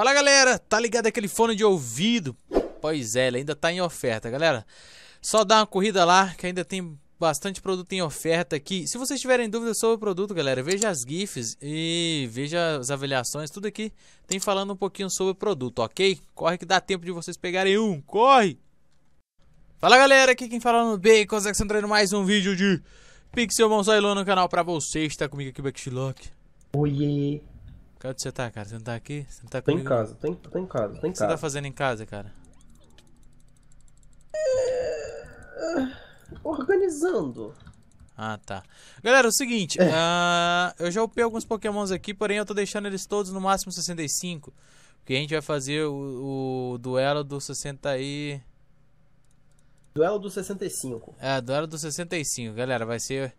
Fala galera, tá ligado aquele fone de ouvido? Pois é, ele ainda tá em oferta, galera. Só dá uma corrida lá que ainda tem bastante produto em oferta aqui. Se vocês tiverem dúvidas sobre o produto, galera, veja as GIFs e veja as avaliações, tudo aqui tem falando um pouquinho sobre o produto, ok? Corre que dá tempo de vocês pegarem um, corre! Fala galera, aqui quem fala no Bacon, Zack entrando mais um vídeo de Pixel Bonsai no canal pra vocês, tá comigo aqui o Backshlock. Oiê! Que onde você tá, cara? Você não tá aqui? Você não tá comigo? Tô em casa, tô em, tô em casa, tô em o que você tá fazendo em casa, cara? É... Organizando. Ah, tá. Galera, é o seguinte, é. uh, eu já upei alguns pokémons aqui, porém eu tô deixando eles todos no máximo 65. Porque a gente vai fazer o, o duelo do 60 e... Duelo do 65. É, duelo do 65, galera. Vai ser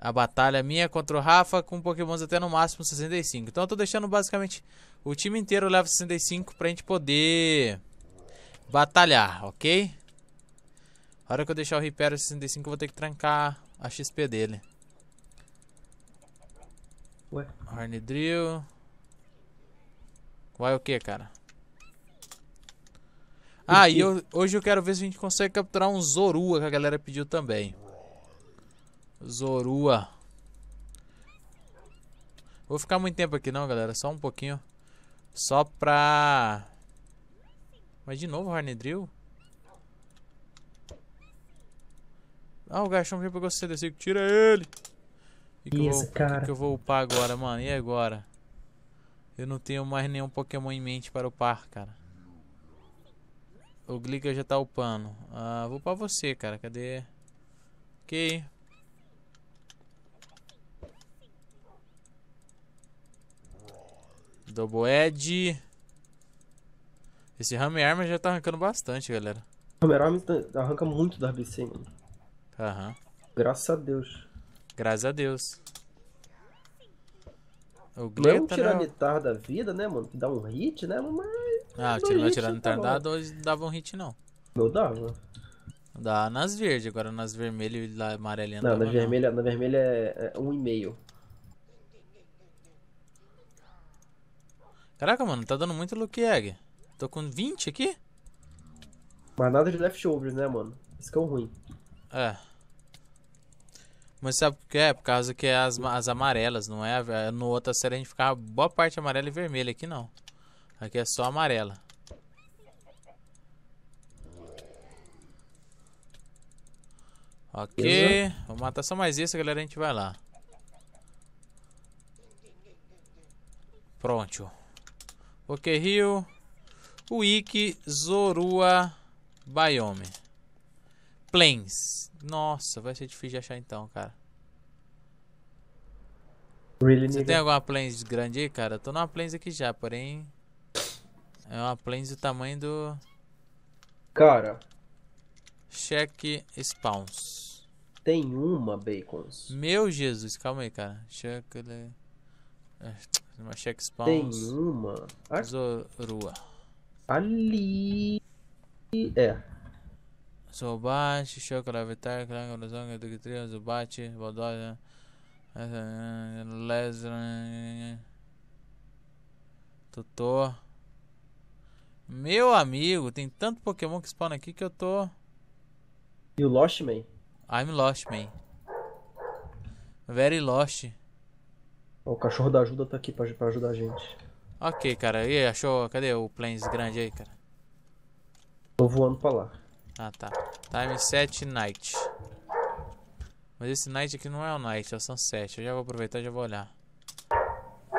a batalha é minha contra o Rafa com pokémons até no máximo 65. Então eu tô deixando basicamente o time inteiro leva 65 pra gente poder batalhar, ok? A hora que eu deixar o Ripero 65 eu vou ter que trancar a XP dele. Ué? Qual Vai o que, cara? Ah, e eu, hoje eu quero ver se a gente consegue capturar um Zorua que a galera pediu também. Zorua. Vou ficar muito tempo aqui não, galera. Só um pouquinho. Só pra... Mas de novo, Hornedrill? Ah, o Gachão já pegou o CD5. Tira ele! Que que Isso, vou, cara. Que, que eu vou upar agora, mano? E agora? Eu não tenho mais nenhum Pokémon em mente para upar, cara. O Gliga já tá upando. Ah, vou upar você, cara. Cadê? Ok. Double Edge. Esse Hammer Armor já tá arrancando bastante, galera. Hammer Armor tá, arranca muito da bc mano. Aham. Uhum. Graças a Deus. Graças a Deus. O Gleta, não é um tiranitar né? da vida, né, mano? Que dá um hit, né? Mas. Ah, o tiranitar, tiranitar tá dá, dava um hit, não. Não dava. Dá nas verdes, agora nas vermelhas e na amarela não. na vermelha, não. na vermelha é 1,5. É meio Caraca, mano, tá dando muito look Egg. Tô com 20 aqui? Mas nada de leftovers, né, mano? Isso que é o ruim. É. Mas sabe por que é? Por causa que é as, as amarelas, não é? é? No outra série a gente ficava boa parte amarela e vermelha. Aqui não. Aqui é só amarela. Ok. Beleza. Vou matar só mais isso, galera. A gente vai lá. Pronto. Ok, Rio, Wiki, Zorua, Biome. Plains. Nossa, vai ser difícil de achar então, cara. Really Você tem alguma plains grande aí, cara? Eu tô numa plains aqui já, porém... É uma plains do tamanho do... Cara... Check spawns. Tem uma, Bacons. Meu Jesus, calma aí, cara. Check... É, uma check spawn. Tem uma. Zorua. Ali. É. Zobat, Choco, Lavitar, Luzonga, Luzong, Dugtria, Zobat, Bodosa, Lesran, Tutô. Meu amigo, tem tanto Pokémon que spawna aqui que eu tô. E o Lost Man? I'm Lost Man. Very Lost. O cachorro da ajuda tá aqui pra, ajudar a gente. Ok, cara. E aí, achou? Cadê o planes grande aí, cara? Tô voando pra lá. Ah, tá. Time 7, night. Mas esse night aqui não é o night, é o sunset. Eu já vou aproveitar e já vou olhar.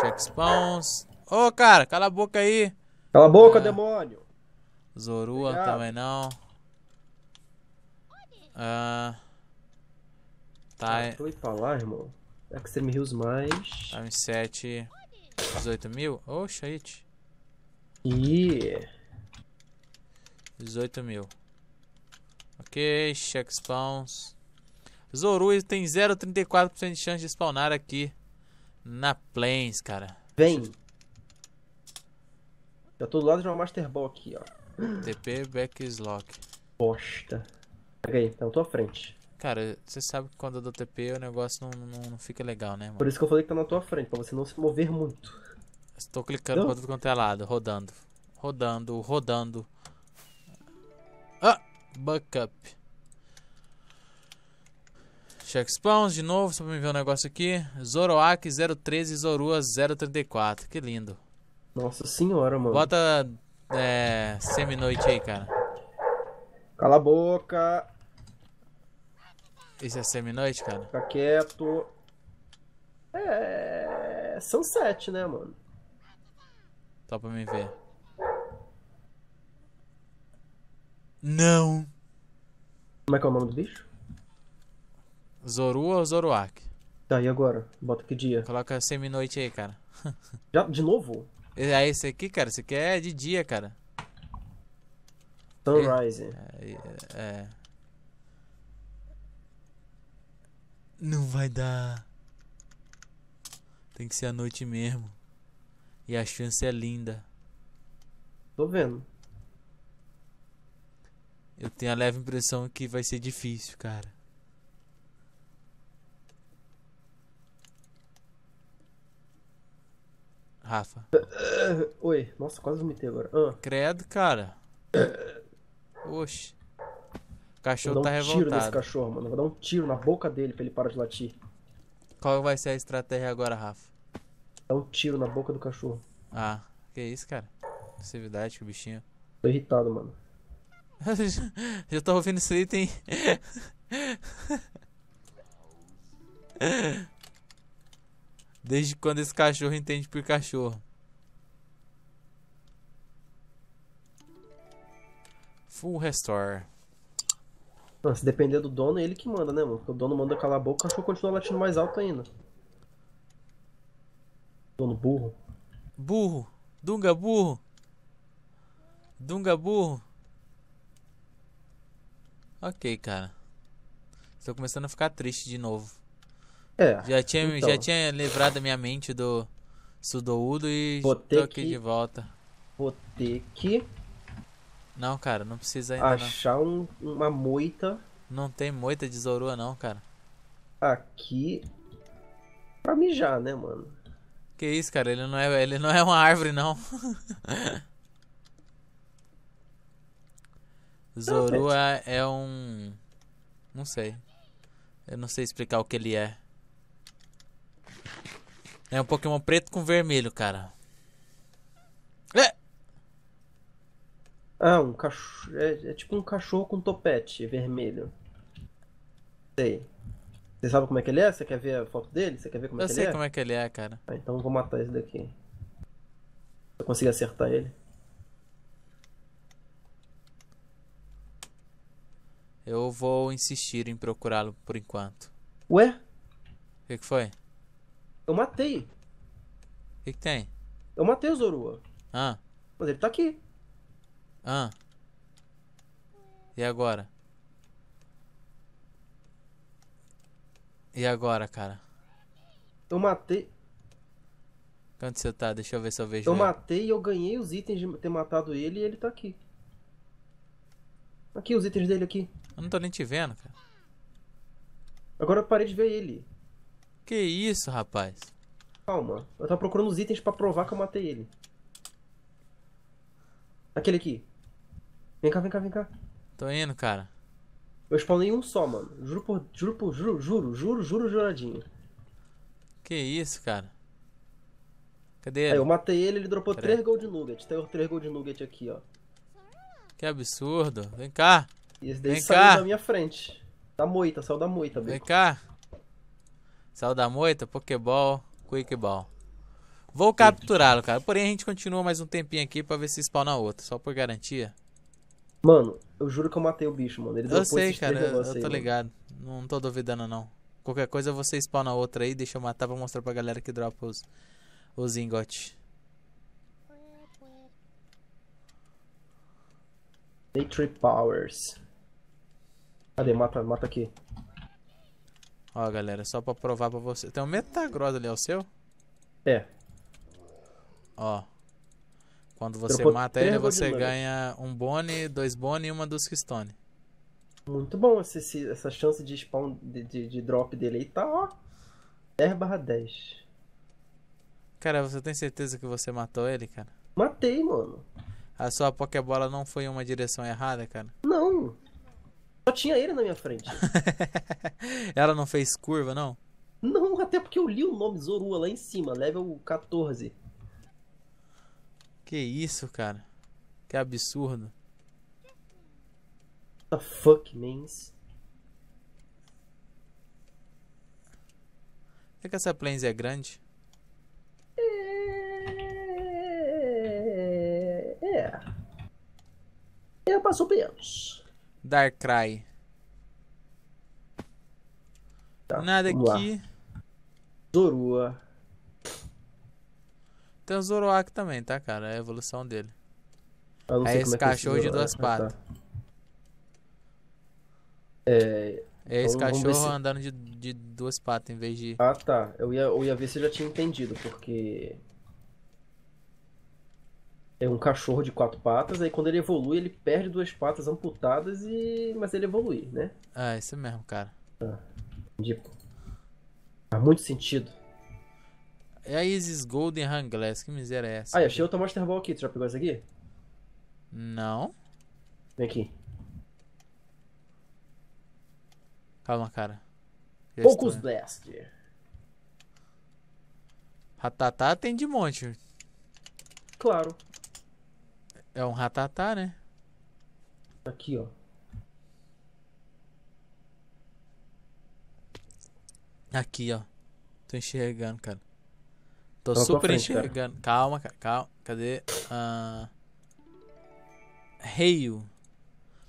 Check spawns. Ô, oh, cara, cala a boca aí. Cala a boca, ah. demônio. Zorua Obrigado. também não. Ah. Tá. Ah, tô indo pra lá, irmão. Extreme Hills mais. Time 7, 18 mil. Oxa, shit. Yeah. 18 mil. Ok, check spawns. Zorui tem 0,34% de chance de spawnar aqui na Plains, cara. Vem. Tá todo lado de uma Master Ball aqui, ó. TP Backslock. Bosta. Pega aí, tá na tua frente. Cara, você sabe que quando eu dou TP o negócio não, não, não fica legal, né, mano? Por isso que eu falei que tá na tua frente, pra você não se mover muito. Estou clicando pra tudo quanto é lado, rodando. Rodando, rodando. Ah! Backup. Check spawns de novo, só pra me ver um negócio aqui. Zoroark 013 Zorua 034. Que lindo. Nossa senhora, mano. Bota é, semi-noite aí, cara. Cala a boca. Isso é seminoite, cara? Fica quieto. É. São sete, né, mano? Só pra me ver. Não! Como é que é o nome do bicho? Zoru ou Zoruak? Tá, e agora? Bota que dia? Coloca seminoite aí, cara. Já, de novo? É esse aqui, cara. Esse aqui é de dia, cara. Sunrise. É, é, é. Não vai dar. Tem que ser à noite mesmo. E a chance é linda. Tô vendo. Eu tenho a leve impressão que vai ser difícil, cara. Rafa. Oi, nossa, quase vomitei agora. Ah. Credo, cara. Oxe. O cachorro tá revoltado. Vou dar tá um tiro nesse cachorro, mano. Vou dar um tiro na boca dele pra ele parar de latir. Qual vai ser a estratégia agora, Rafa? Dá um tiro na boca do cachorro. Ah, que isso, cara. Agressividade com o bichinho. Tô irritado, mano. Já tô ouvindo isso aí, tem... Desde quando esse cachorro entende por cachorro? Full Restore. Não, se depender do dono, é ele que manda, né, mano? Porque o dono manda calar a boca, o cachorro continua latindo mais alto ainda. Dono burro. Burro. Dunga burro. Dunga burro. Ok, cara. Estou começando a ficar triste de novo. É. Já tinha, então. já tinha livrado a minha mente do Sudoudo e estou aqui que... de volta. Vou ter que não, cara, não precisa ainda achar um, uma moita. Não tem moita de Zorua não, cara. Aqui pra mijar, né, mano? Que isso, cara? Ele não é, ele não é uma árvore não. Zorua ah, é um não sei. Eu não sei explicar o que ele é. É um Pokémon preto com vermelho, cara. Ah, um cachorro. É, é, tipo um cachorro com topete vermelho. Sei. Você sabe como é que ele é? Você quer ver a foto dele? Você quer ver como é Eu é que ele é? Eu sei como é que ele é, cara. Ah, então eu vou matar esse daqui. Se eu conseguir acertar ele. Eu vou insistir em procurá-lo por enquanto. Ué? O que, que, foi? Eu matei. O que, que, tem? Eu matei o Zorua. Ah. Mas ele tá aqui. Ah. E agora? E agora, cara? Eu matei. Quanto você tá? Deixa eu ver se eu vejo. Eu ele. matei e eu ganhei os itens de ter matado ele e ele tá aqui. Aqui, os itens dele aqui. Eu não tô nem te vendo, cara. Agora eu parei de ver ele. Que isso, rapaz? Calma, eu tava procurando os itens pra provar que eu matei ele. Aquele aqui. Vem cá, vem cá, vem cá. Tô indo, cara. Eu spawnei um só, mano. Juro por. Juro por. Juro, juro, juro, juro, juradinho. Que isso, cara? Cadê ele? Aí, eu matei ele, ele dropou 3 gold nuggets Tem 3 gold nuggets aqui, ó. Que absurdo. Vem cá. E esse daí Vem saiu cá. da minha frente. Da moita, saiu da moita, Vem cá. Saiu da moita, pokeball, quickball. Vou capturá-lo, cara. Porém, a gente continua mais um tempinho aqui pra ver se spawna outro. Só por garantia. Mano, eu juro que eu matei o bicho, mano. Ele eu sei, cara, eu, eu tô ligado. Não tô duvidando, não. Qualquer coisa você spawna outra aí, deixa eu matar vou mostrar pra galera que dropa os, os ingotes. Nature Powers. Cadê? Mata, mata aqui. Ó, galera, só pra provar pra você. Tem um metagross ali, é o seu? É. Ó. Quando você Trocou mata ele, você ganha um bone, dois bone e uma dos Stone. Muito bom esse, esse, essa chance de spawn de, de, de, drop dele aí tá, ó. 10 barra 10. Cara, você tem certeza que você matou ele, cara? Matei, mano. A sua Pokébola não foi em uma direção errada, cara? Não. Só tinha ele na minha frente. Ela não fez curva, não? Não, até porque eu li o nome Zorua lá em cima, level 14. Que isso, cara. Que absurdo. What the fuck means? É que essa plains é grande? É. É, é mais ou menos. Tá, Nada aqui. Lá. Zorua. Tem o Zoroark também, tá, cara? É a evolução dele. É esse cachorro é de duas patas. Ah, tá. É. É esse então vamos, cachorro vamos andando de, de duas patas em vez de. Ah, tá. Eu ia, eu ia ver se eu já tinha entendido, porque. É um cachorro de quatro patas, aí quando ele evolui, ele perde duas patas amputadas e. Mas ele evolui, né? Ah, isso mesmo, cara. Tá. Entendi. Faz muito sentido. É a Isis Golden Hangless, Que miséria é essa? Ah, achei outra Master Ball aqui. Tu já pegou essa aqui? Não. Vem aqui. Calma, cara. Poucos estou... Né? Blast. Ratatá tem de monte. Claro. É um ratatá, né? Aqui, ó. Aqui, ó. Tô enxergando, cara. Tô super frente, enxergando. Cara. Calma, calma. Cadê? Ah, Reio.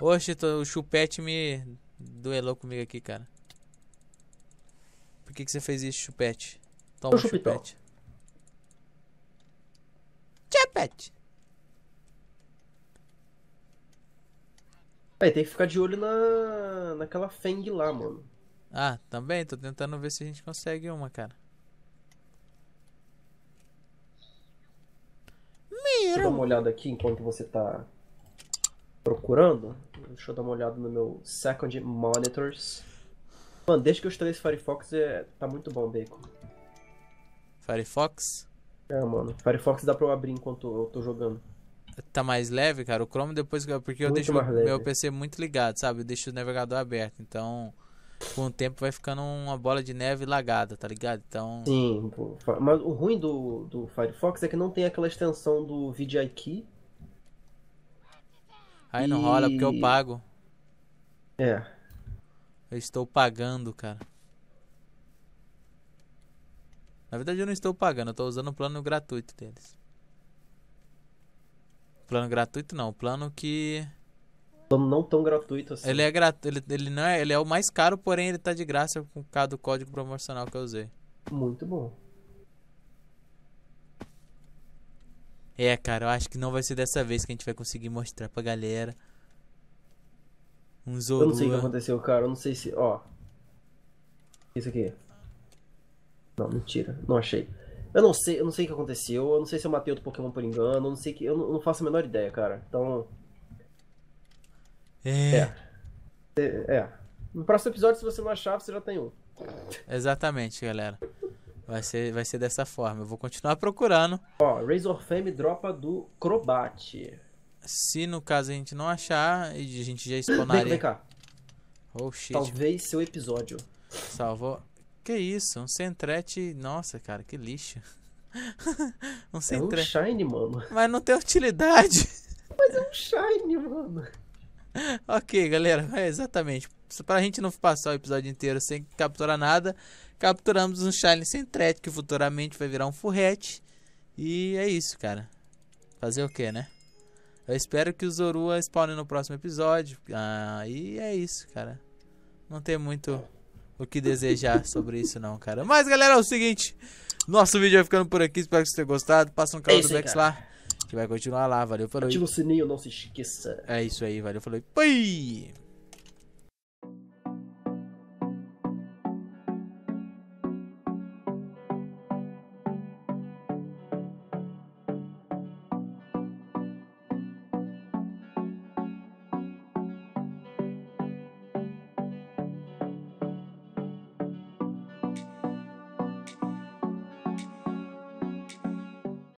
Oxe, tô, o chupete me duelou comigo aqui, cara. Por que, que você fez isso, chupete? Toma, chupitão. chupete. Chupete! Aí é, tem que ficar de olho na... naquela Feng lá, mano. Ah, também. Tô tentando ver se a gente consegue uma, cara. uma olhada aqui enquanto você está procurando. Deixa eu dar uma olhada no meu Second Monitors. Mano, desde que eu instalei esse Firefox, é... tá muito bom bacon. Firefox? É, mano. Firefox dá pra eu abrir enquanto eu tô jogando. Tá mais leve, cara. O Chrome depois que. Porque muito eu deixo meu PC muito ligado, sabe? Eu deixo o navegador aberto. Então com o tempo vai ficando uma bola de neve lagada, tá ligado? Então. Sim, pô. mas o ruim do, do Firefox é que não tem aquela extensão do VGIK. Aí e... não rola porque eu pago. É. Eu estou pagando, cara. Na verdade eu não estou pagando, eu estou usando o plano gratuito deles. Plano gratuito não, plano que não tão gratuito assim. Ele é gratuito, ele, ele, não é, ele é o mais caro, porém ele tá de graça com cada código promocional que eu usei. Muito bom. É, cara, eu acho que não vai ser dessa vez que a gente vai conseguir mostrar pra galera. Um Zorua. Eu não sei o que aconteceu, cara. Eu não sei se. Ó. Isso aqui. Não, mentira. Não achei. Eu não sei, eu não sei o que aconteceu. Eu não sei se eu matei outro Pokémon por engano. Eu não sei que. Eu não, eu não faço a menor ideia, cara. Então. É. É. é. No próximo episódio, se você não achar, você já tem um. Exatamente, galera. Vai ser, vai ser dessa forma. Eu vou continuar procurando. Ó, Razor Fame dropa do Crobat. Se no caso a gente não achar, a gente já spawnaria. Vem, vem cá. Oh, shit. Talvez seu episódio. Salvou. Que isso? Um Centrete. Nossa, cara, que lixo. um Centrete. É um Shine, mano. Mas não tem utilidade. Mas é um Shine, mano. ok, galera, é exatamente. Pra gente não passar o episódio inteiro sem capturar nada, capturamos um Shine Centret, que futuramente vai virar um Furrete. E é isso, cara. Fazer o que, né? Eu espero que o Zorua spawne no próximo episódio. Ah, e é isso, cara. Não tem muito o que desejar sobre isso, não, cara. Mas, galera, é o seguinte. Nosso vídeo vai ficando por aqui. Espero que vocês tenham gostado. Passa um canal é do Bex lá. Que vai continuar lá, valeu, falou. Ativa o sininho, não se esqueça. É isso aí, valeu, falou. Pui!